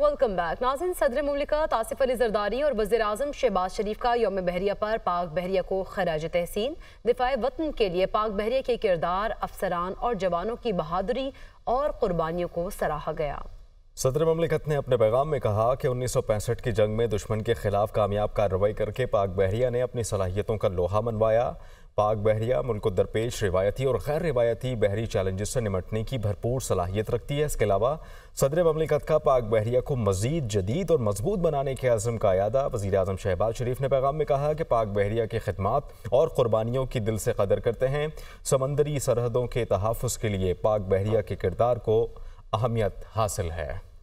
welcome back नाजिन सदर ममलिकत आसिफ अली जरदारी और वजी अजम शहबाज शरीफ का योम बहरिया पर पाक बहरिया को खराज तहसीन दिफाए वतन के लिए पाक बहरिया के किरदार अफसरान और जवानों की बहादुरी और कुर्बानियों को सराहा गया सदर ममलिकत ने अपने पैगाम में कहा कि उन्नीस सौ पैंसठ की जंग में दुश्मन के खिलाफ कामयाब कार्रवाई करके पाक बहरिया ने अपनी सलाहियतों का लोहा मनवाया पाक बहरिया मुल्क को दरपेश रिवायती और गैर रिवायती बहरी चैलेंजेस से निमटने की भरपूर सलाहियत रखती है इसके अलावा सदर ममलिकत का पाक बहरिया को मजीद जदीद और मजबूत बनाने के अज़म का अदा वजी अजम शहबाज शरीफ ने पैगाम में कहा कि पाक बहरिया की खदमात और क़ुरबानियों की दिल से कदर करते हैं समंदरी सरहदों के तहफ़ के लिए पाक बहरिया के किरदार को अहमियत हासिल है